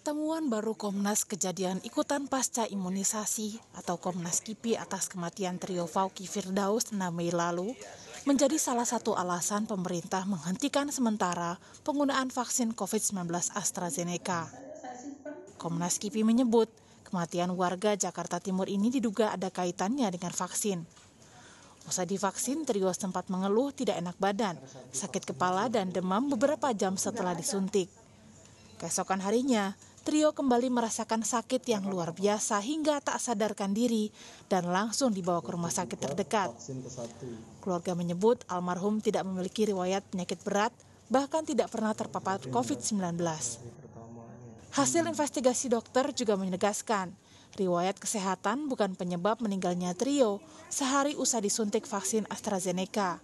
Temuan baru Komnas kejadian ikutan pasca imunisasi atau Komnas KIPI atas kematian trio Fauki Firdaus 6 Mei lalu menjadi salah satu alasan pemerintah menghentikan sementara penggunaan vaksin COVID-19 AstraZeneca. Komnas KIPI menyebut kematian warga Jakarta Timur ini diduga ada kaitannya dengan vaksin. Usai divaksin, trio sempat mengeluh tidak enak badan, sakit kepala, dan demam beberapa jam setelah disuntik. Keesokan harinya, Trio kembali merasakan sakit yang luar biasa hingga tak sadarkan diri dan langsung dibawa ke rumah sakit terdekat. Keluarga menyebut almarhum tidak memiliki riwayat penyakit berat, bahkan tidak pernah terpapar COVID-19. Hasil investigasi dokter juga menegaskan, riwayat kesehatan bukan penyebab meninggalnya Trio sehari usai disuntik vaksin AstraZeneca.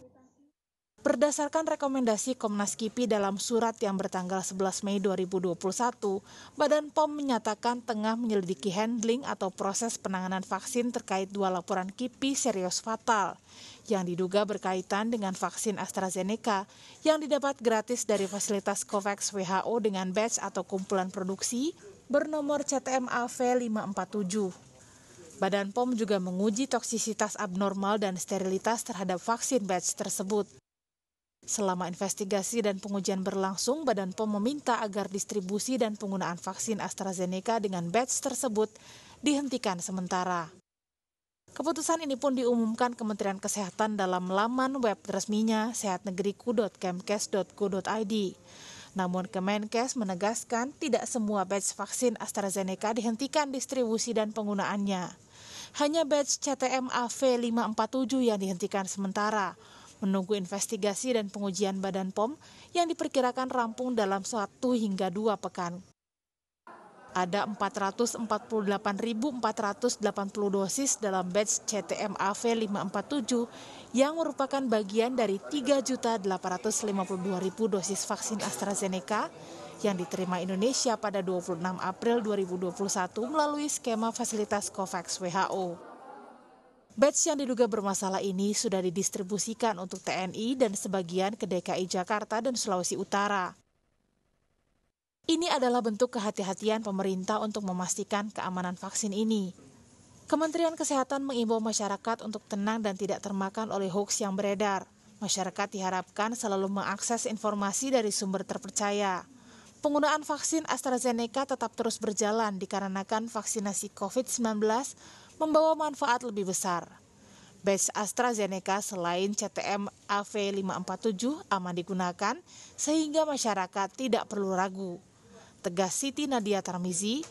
Berdasarkan rekomendasi Komnas KIPI dalam surat yang bertanggal 11 Mei 2021, Badan POM menyatakan tengah menyelidiki handling atau proses penanganan vaksin terkait dua laporan KIPI serius fatal yang diduga berkaitan dengan vaksin AstraZeneca yang didapat gratis dari fasilitas COVAX WHO dengan batch atau kumpulan produksi bernomor CTMAV 547. Badan POM juga menguji toksisitas abnormal dan sterilitas terhadap vaksin batch tersebut. Selama investigasi dan pengujian berlangsung, Badan POM meminta agar distribusi dan penggunaan vaksin AstraZeneca dengan batch tersebut dihentikan sementara. Keputusan ini pun diumumkan Kementerian Kesehatan dalam laman web resminya sehatnegeriku.kemkes.go.id. Namun Kemenkes menegaskan tidak semua batch vaksin AstraZeneca dihentikan distribusi dan penggunaannya. Hanya batch CTMAV 547 yang dihentikan sementara menunggu investigasi dan pengujian Badan POM yang diperkirakan rampung dalam satu hingga dua pekan. Ada 448.480 dosis dalam batch ctm av 547 yang merupakan bagian dari 3.852.000 dosis vaksin AstraZeneca yang diterima Indonesia pada 26 April 2021 melalui skema fasilitas COVAX WHO. Batch yang diduga bermasalah ini sudah didistribusikan untuk TNI dan sebagian ke DKI Jakarta dan Sulawesi Utara. Ini adalah bentuk kehati-hatian pemerintah untuk memastikan keamanan vaksin ini. Kementerian Kesehatan mengimbau masyarakat untuk tenang dan tidak termakan oleh hoax yang beredar. Masyarakat diharapkan selalu mengakses informasi dari sumber terpercaya. Penggunaan vaksin AstraZeneca tetap terus berjalan dikarenakan vaksinasi COVID-19 membawa manfaat lebih besar. Base AstraZeneca selain CTM AV547 aman digunakan sehingga masyarakat tidak perlu ragu. Tegas Siti Nadia Tarmizi,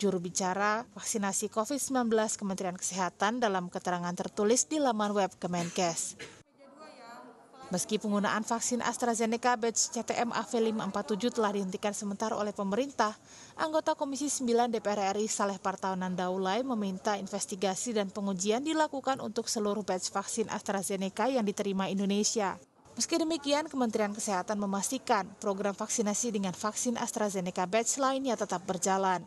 juru bicara vaksinasi COVID-19 Kementerian Kesehatan dalam keterangan tertulis di laman web Kemenkes. Meski penggunaan vaksin AstraZeneca batch CTM AV547 telah dihentikan sementara oleh pemerintah, anggota Komisi 9 DPR RI Saleh Partaunan Daulay meminta investigasi dan pengujian dilakukan untuk seluruh batch vaksin AstraZeneca yang diterima Indonesia. Meski demikian, Kementerian Kesehatan memastikan program vaksinasi dengan vaksin AstraZeneca batch lainnya tetap berjalan.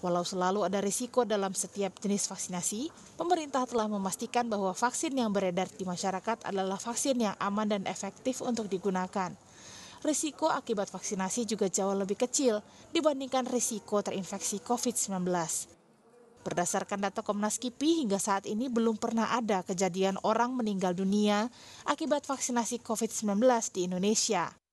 Walau selalu ada risiko dalam setiap jenis vaksinasi, pemerintah telah memastikan bahwa vaksin yang beredar di masyarakat adalah vaksin yang aman dan efektif untuk digunakan. Risiko akibat vaksinasi juga jauh lebih kecil dibandingkan risiko terinfeksi COVID-19. Berdasarkan data Komnas KIPI, hingga saat ini belum pernah ada kejadian orang meninggal dunia akibat vaksinasi COVID-19 di Indonesia.